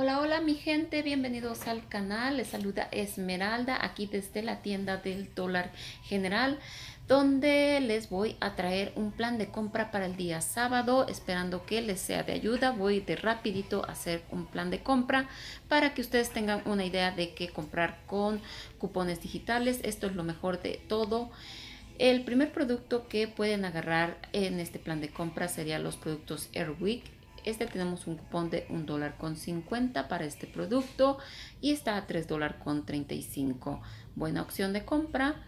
Hola, hola mi gente, bienvenidos al canal. Les saluda Esmeralda aquí desde la tienda del dólar general donde les voy a traer un plan de compra para el día sábado esperando que les sea de ayuda. Voy de rapidito a hacer un plan de compra para que ustedes tengan una idea de qué comprar con cupones digitales. Esto es lo mejor de todo. El primer producto que pueden agarrar en este plan de compra serían los productos Airwick este tenemos un cupón de un dólar con para este producto y está a $3.35. dólares con Buena opción de compra.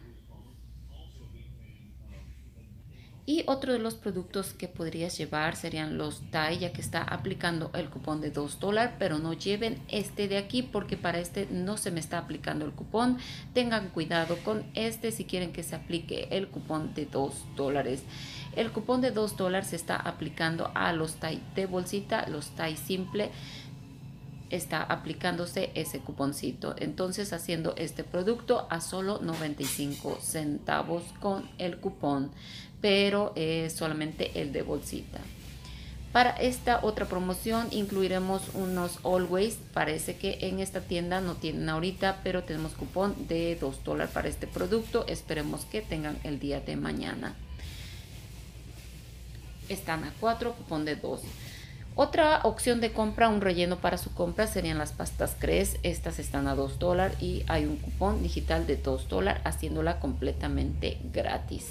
Y otro de los productos que podrías llevar serían los TAI, ya que está aplicando el cupón de 2 pero no lleven este de aquí porque para este no se me está aplicando el cupón. Tengan cuidado con este si quieren que se aplique el cupón de 2 dólares. El cupón de 2 dólares se está aplicando a los TAI de bolsita, los TAI simple está aplicándose ese cuponcito. Entonces haciendo este producto a solo 95 centavos con el cupón, pero es eh, solamente el de bolsita. Para esta otra promoción incluiremos unos Always. Parece que en esta tienda no tienen ahorita, pero tenemos cupón de 2 dólares para este producto. Esperemos que tengan el día de mañana. Están a 4, cupón de 2. Otra opción de compra, un relleno para su compra, serían las pastas Cres. Estas están a 2 dólares y hay un cupón digital de 2 dólares haciéndola completamente gratis.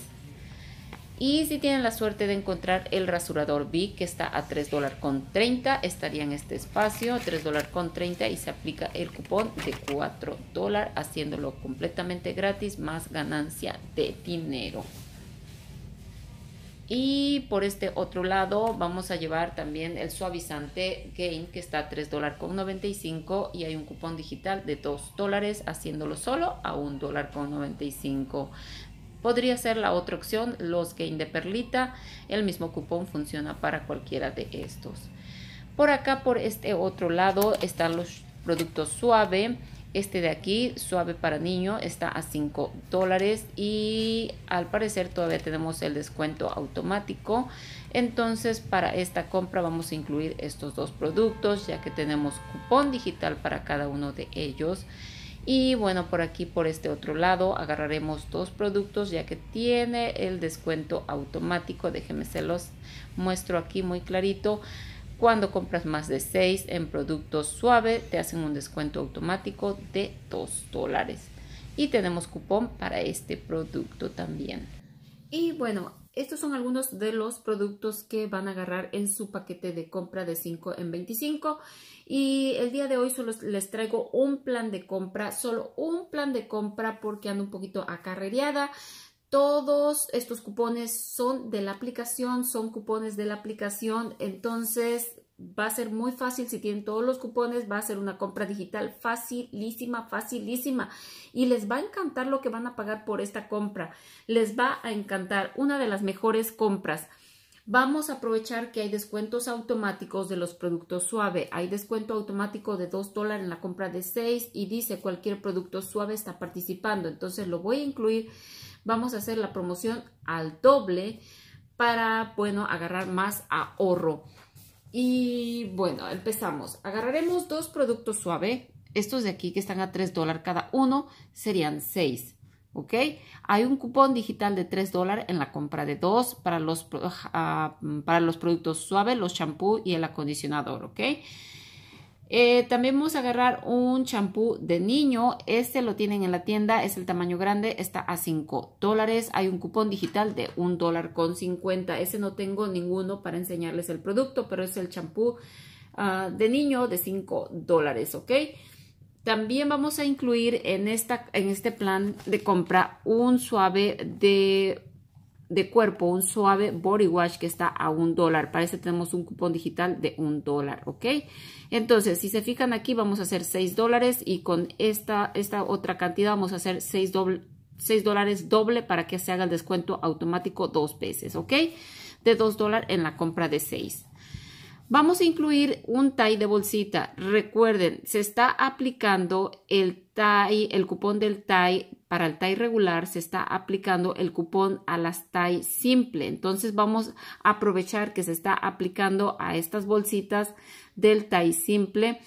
Y si tienen la suerte de encontrar el rasurador B que está a 3 dólares con 30, estaría en este espacio, 3 dólares con 30 y se aplica el cupón de 4 dólares haciéndolo completamente gratis más ganancia de dinero. Y por este otro lado vamos a llevar también el suavizante Gain que está a $3.95 y hay un cupón digital de 2 haciéndolo solo a $1.95. Podría ser la otra opción, los Gain de perlita. El mismo cupón funciona para cualquiera de estos. Por acá, por este otro lado, están los productos suave este de aquí, suave para niño, está a 5 dólares y al parecer todavía tenemos el descuento automático. Entonces para esta compra vamos a incluir estos dos productos ya que tenemos cupón digital para cada uno de ellos. Y bueno, por aquí, por este otro lado, agarraremos dos productos ya que tiene el descuento automático. Déjenme se los muestro aquí muy clarito. Cuando compras más de 6 en productos suave, te hacen un descuento automático de 2 dólares. Y tenemos cupón para este producto también. Y bueno, estos son algunos de los productos que van a agarrar en su paquete de compra de 5 en 25. Y el día de hoy solo les traigo un plan de compra, solo un plan de compra porque ando un poquito acarreada todos estos cupones son de la aplicación, son cupones de la aplicación, entonces va a ser muy fácil si tienen todos los cupones, va a ser una compra digital facilísima, facilísima y les va a encantar lo que van a pagar por esta compra. Les va a encantar una de las mejores compras. Vamos a aprovechar que hay descuentos automáticos de los productos suave. Hay descuento automático de 2 dólares en la compra de 6 y dice cualquier producto suave está participando. Entonces lo voy a incluir vamos a hacer la promoción al doble para, bueno, agarrar más ahorro. Y bueno, empezamos. Agarraremos dos productos suave. Estos de aquí que están a 3 dólares cada uno serían seis. ¿Ok? Hay un cupón digital de 3 dólares en la compra de dos para los, ah, para los productos suaves, los champú y el acondicionador. ¿Ok? Eh, también vamos a agarrar un champú de niño. Este lo tienen en la tienda, es el tamaño grande, está a 5 dólares. Hay un cupón digital de 1 dólar con 50. Ese no tengo ninguno para enseñarles el producto, pero es el champú ah, de niño de 5 dólares, ¿ok? También vamos a incluir en, esta, en este plan de compra un suave de de cuerpo, un suave body wash que está a un dólar. Para este tenemos un cupón digital de un dólar, ¿ok? Entonces, si se fijan aquí, vamos a hacer seis dólares y con esta, esta otra cantidad vamos a hacer seis doble, dólares doble para que se haga el descuento automático dos veces, ¿ok? De dos dólares en la compra de seis. Vamos a incluir un tie de bolsita. Recuerden, se está aplicando el TAI, el cupón del TAI para el TAI regular se está aplicando el cupón a las TAI simple. Entonces vamos a aprovechar que se está aplicando a estas bolsitas del TAI simple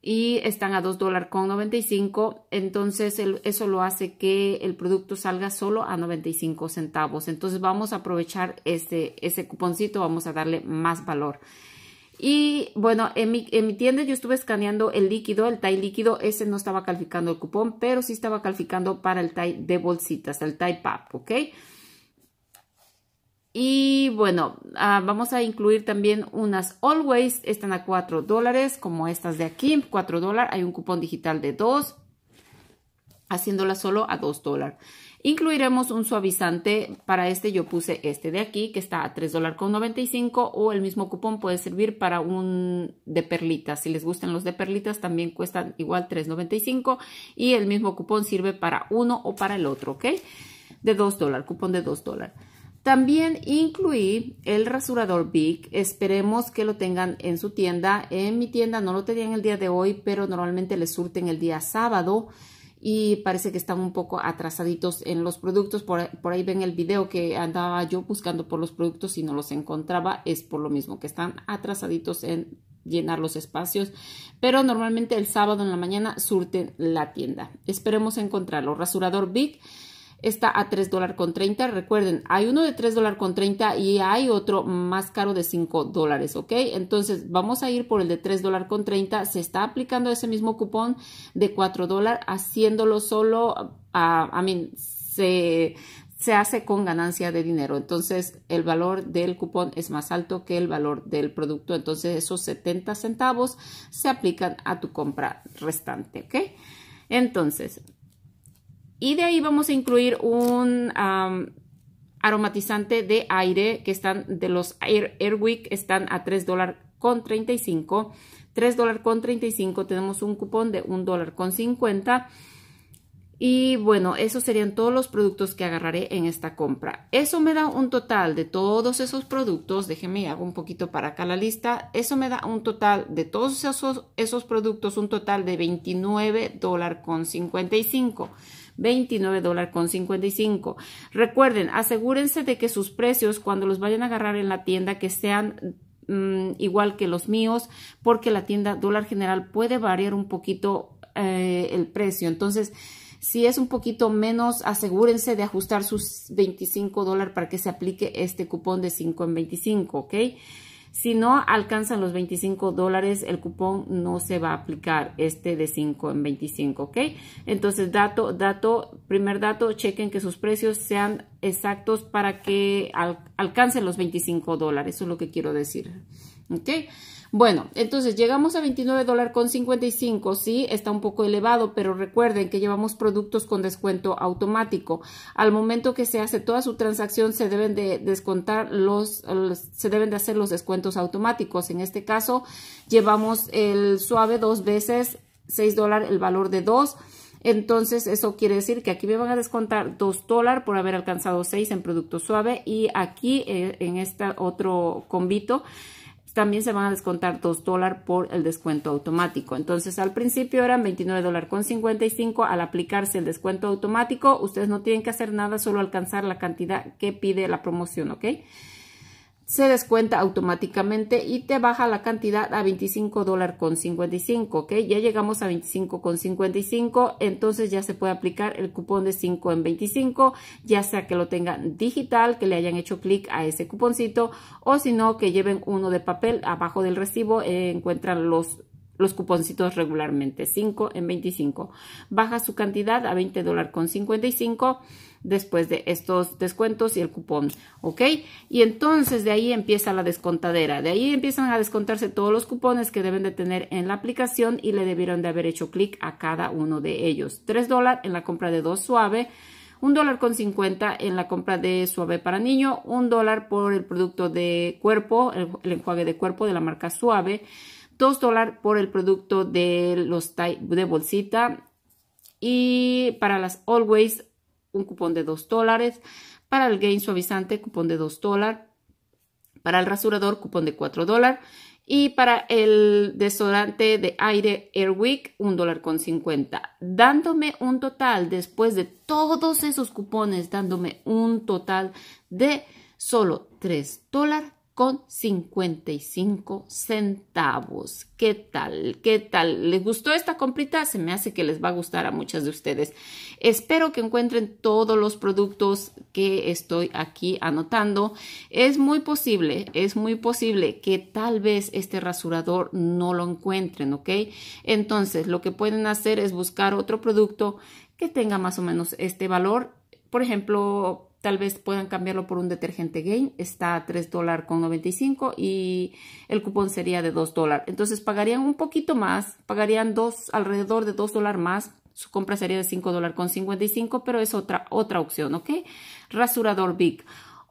y están a 2 dólares con 95. Entonces eso lo hace que el producto salga solo a 95 centavos. Entonces vamos a aprovechar este, ese cuponcito, vamos a darle más valor. Y bueno, en mi, tienda yo estuve escaneando el líquido, el tie líquido, ese no estaba calificando el cupón, pero sí estaba calificando para el tie de bolsitas, el tie pack, ¿ok? Y bueno, ah, vamos a incluir también unas Always, están a 4 dólares, como estas de aquí, 4 dólares, hay un cupón digital de 2 haciéndola solo a 2 dólares. Incluiremos un suavizante, para este yo puse este de aquí que está a 3 dólares con o el mismo cupón puede servir para un de perlitas, si les gustan los de perlitas también cuestan igual 3.95 y el mismo cupón sirve para uno o para el otro, ¿ok? De 2 dólares, cupón de 2 También incluí el rasurador Big. Esperemos que lo tengan en su tienda. En mi tienda no lo tenían el día de hoy, pero normalmente les surten el día sábado y parece que están un poco atrasaditos en los productos. Por, ahí ven el video que andaba yo buscando por los productos y no los encontraba. Es por lo mismo que están atrasaditos en llenar los espacios, pero normalmente el sábado en la mañana surten la tienda. Esperemos encontrarlo. Rasurador Big está a $3.30. con Recuerden, hay uno de $3.30 con y hay otro más caro de 5 dólares, ¿ok? Entonces vamos a ir por el de $3.30. con Se está aplicando ese mismo cupón de 4 dólares haciéndolo solo, a ah, mí, se, se hace con ganancia de dinero. Entonces, el valor del cupón es más alto que el valor del producto. Entonces, esos 70 centavos se aplican a tu compra restante. ¿Ok? Entonces, y de ahí vamos a incluir un aromatizante de aire que están de los Air, Airwick, están a $3.35. $3.35, con con tenemos un cupón de $1.50. con Y bueno, esos serían todos los productos que agarraré en esta compra. Eso me da un total de todos esos productos. Déjenme, hago un poquito para acá la lista. Eso me da un total de todos esos, esos productos, un total de $29.55, con 29 dólares con 55. Recuerden, asegúrense de que sus precios cuando los vayan a agarrar en la tienda que sean mm, igual que los míos, porque la tienda dólar general puede variar un poquito eh, el precio. Entonces, si es un poquito menos, asegúrense de ajustar sus 25 dólares para que se aplique este cupón de 5 en 25, ¿ok? Si no alcanzan los 25 dólares, el cupón no se va a aplicar, este de 5 en 25, ¿ok? Entonces, dato, dato, primer dato, chequen que sus precios sean exactos para que alcancen los 25 dólares, eso es lo que quiero decir, ¿ok? Bueno, entonces llegamos a 29 con sí, está un poco elevado, pero recuerden que llevamos productos con descuento automático. Al momento que se hace toda su transacción se deben de descontar los, se deben de hacer los descuentos automáticos. En este caso llevamos el suave dos veces, 6 dólares el valor de 2. Entonces, eso quiere decir que aquí me van a descontar 2 dólares por haber alcanzado 6 en producto suave y aquí eh, en este otro convito también se van a descontar 2 dólares por el descuento automático. Entonces, al principio eran 29 dólares con cinco Al aplicarse el descuento automático, ustedes no tienen que hacer nada, solo alcanzar la cantidad que pide la promoción, ¿ok? se descuenta automáticamente y te baja la cantidad a 25 con 55, ¿ok? Ya llegamos a $25.55, con entonces ya se puede aplicar el cupón de 5 en 25, ya sea que lo tengan digital, que le hayan hecho clic a ese cuponcito, o si no, que lleven uno de papel abajo del recibo, eh, encuentran los los cuponcitos regularmente, 5 en 25. Baja su cantidad a 20 dólares con 55 después de estos descuentos y el cupón, ¿ok? Y entonces de ahí empieza la descontadera, de ahí empiezan a descontarse todos los cupones que deben de tener en la aplicación y le debieron de haber hecho clic a cada uno de ellos. 3 dólares en la compra de dos suave, un dólar con 50 en la compra de suave para niño, un dólar por el producto de cuerpo, el enjuague de cuerpo de la marca suave, 2 dólares por el producto de los de bolsita. Y para las Always, un cupón de 2 dólares. Para el Gain Suavizante, cupón de 2 dólares. Para el rasurador, cupón de 4 dólares. Y para el desodorante de aire Airwick, un dólar con Dándome un total, después de todos esos cupones, dándome un total de solo 3 dólares con 55 centavos. ¿Qué tal? ¿Qué tal? ¿Les gustó esta comprita? Se me hace que les va a gustar a muchas de ustedes. Espero que encuentren todos los productos que estoy aquí anotando. Es muy posible, es muy posible que tal vez este rasurador no lo encuentren, ¿ok? Entonces, lo que pueden hacer es buscar otro producto que tenga más o menos este valor. Por ejemplo, Tal vez puedan cambiarlo por un detergente Gain. Está a $3.95 con y el cupón sería de 2 Entonces pagarían un poquito más, pagarían dos, alrededor de 2 más. Su compra sería de $5.55. con pero es otra, otra opción, ¿ok? Rasurador Big.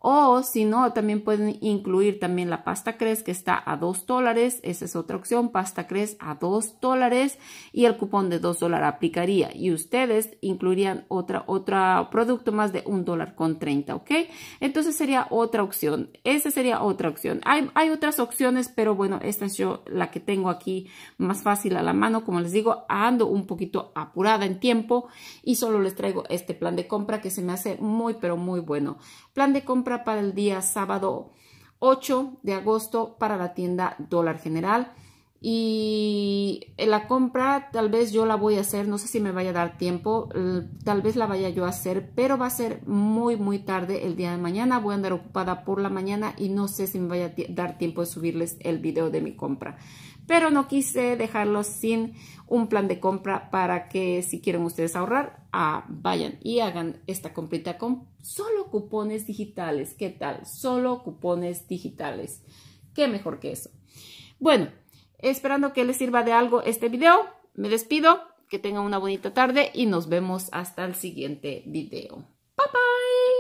O si no, también pueden incluir también la pasta Cres que está a 2 dólares. Esa es otra opción, pasta Cres a 2 dólares y el cupón de 2 dólares aplicaría. Y ustedes incluirían otra, otro producto más de 1 dólar con 30, ¿ok? Entonces sería otra opción. Esa sería otra opción. Hay, hay otras opciones, pero bueno, esta es yo la que tengo aquí más fácil a la mano. Como les digo, ando un poquito apurada en tiempo y solo les traigo este plan de compra que se me hace muy, pero muy bueno. Plan de compra para el día sábado 8 de agosto para la tienda Dólar General. Y la compra tal vez yo la voy a hacer, no sé si me vaya a dar tiempo, tal vez la vaya yo a hacer, pero va a ser muy muy tarde el día de mañana, voy a andar ocupada por la mañana y no sé si me vaya a dar tiempo de subirles el video de mi compra pero no quise dejarlos sin un plan de compra para que si quieren ustedes ahorrar, ah, vayan y hagan esta comprita con solo cupones digitales. ¿Qué tal? Solo cupones digitales. ¿Qué mejor que eso? Bueno, esperando que les sirva de algo este video, me despido, que tengan una bonita tarde y nos vemos hasta el siguiente video. Bye bye.